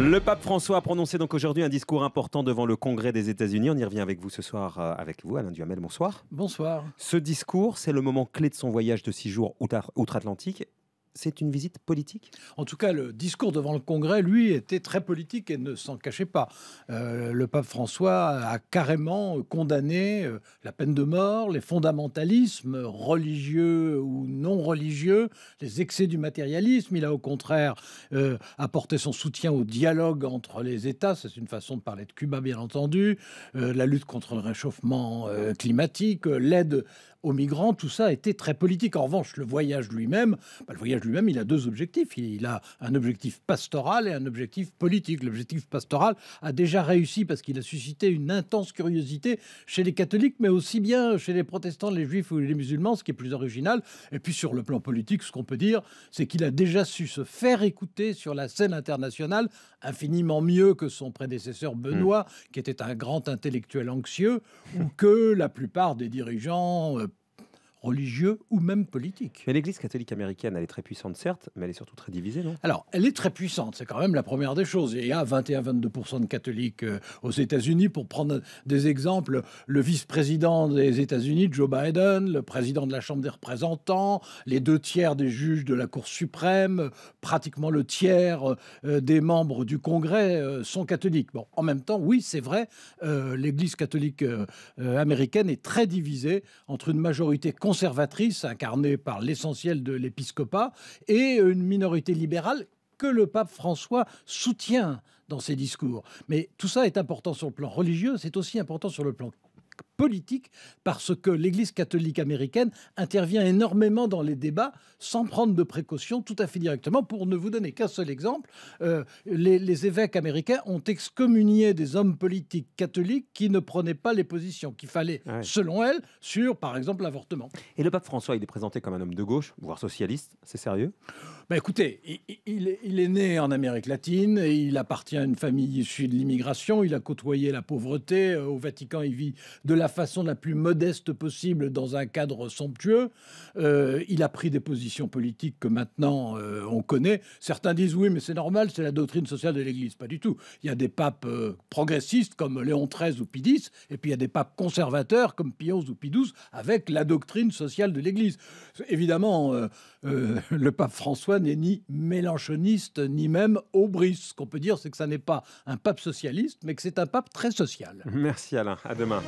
Le pape François a prononcé donc aujourd'hui un discours important devant le Congrès des États-Unis. On y revient avec vous ce soir, euh, avec vous, Alain Duhamel. Bonsoir. Bonsoir. Ce discours, c'est le moment clé de son voyage de six jours outre-Atlantique c'est une visite politique En tout cas, le discours devant le Congrès, lui, était très politique et ne s'en cachait pas. Euh, le pape François a carrément condamné euh, la peine de mort, les fondamentalismes religieux ou non religieux, les excès du matérialisme. Il a au contraire euh, apporté son soutien au dialogue entre les États. C'est une façon de parler de Cuba, bien entendu. la lutte contre le réchauffement climatique, l'aide aux migrants, tout ça était très politique. En revanche, le voyage lui-même, bah, le voyage lui-même, il a deux objectifs. Il, a un objectif pastoral et un objectif politique. L'objectif pastoral a déjà réussi parce qu'il a suscité une intense curiosité chez les catholiques, mais aussi bien chez les protestants, les juifs ou les musulmans, ce qui est plus original. Et puis sur le plan politique, ce qu'on peut dire, c'est qu'il a déjà su se faire écouter sur la scène internationale infiniment mieux que son prédécesseur hmm. Benoît, qui était un grand intellectuel anxieux, ou que la plupart des dirigeants euh, religieux ou même politique. Mais l'Église catholique américaine, elle est très puissante, certes, mais elle est surtout très divisée, non Alors, elle est très puissante, c'est quand même la première des choses. Il y a 21-22% de catholiques euh, aux États-Unis. Pour prendre des exemples, le vice-président des États-Unis, Joe Biden, le président de la Chambre des représentants, les deux tiers des juges de la Cour suprême, pratiquement le tiers euh, des membres du Congrès euh, sont catholiques. Bon, en même temps, oui, c'est vrai, l'Église catholique américaine est très divisée entre une majorité conservatrice, incarnée par l'essentiel de l'épiscopat, et une minorité libérale que le pape François soutient dans ses discours. Mais tout ça est important sur le plan religieux, c'est aussi important sur le plan politique parce que l'Église catholique américaine intervient énormément dans les débats sans prendre de précautions tout à fait directement. Pour ne vous donner qu'un seul exemple, euh, les, évêques américains ont excommunié des hommes politiques catholiques qui ne prenaient pas les positions qu'il fallait, selon elle, sur, par exemple, l'avortement. Et le pape François, il est présenté comme un homme de gauche, voire socialiste, c'est sérieux bah Écoutez, il, il, il, est né en Amérique latine, et il appartient à une famille issue de l'immigration, il a côtoyé la pauvreté, euh, au Vatican il vit de la façon la plus modeste possible dans un cadre somptueux. Euh, il a pris des positions politiques que maintenant euh, on connaît. Certains disent oui, mais c'est normal, c'est la doctrine sociale de l'Église. Pas du tout. Il y a des papes euh, progressistes comme Léon XIII ou Pie X, et puis il y a des papes conservateurs comme Pie ou pi XII avec la doctrine sociale de l'Église. Évidemment, le pape François n'est ni mélanchoniste ni même aubriste. Ce qu'on peut dire, c'est que ça n'est pas un pape socialiste, mais que c'est un pape très social. Merci Alain, à demain.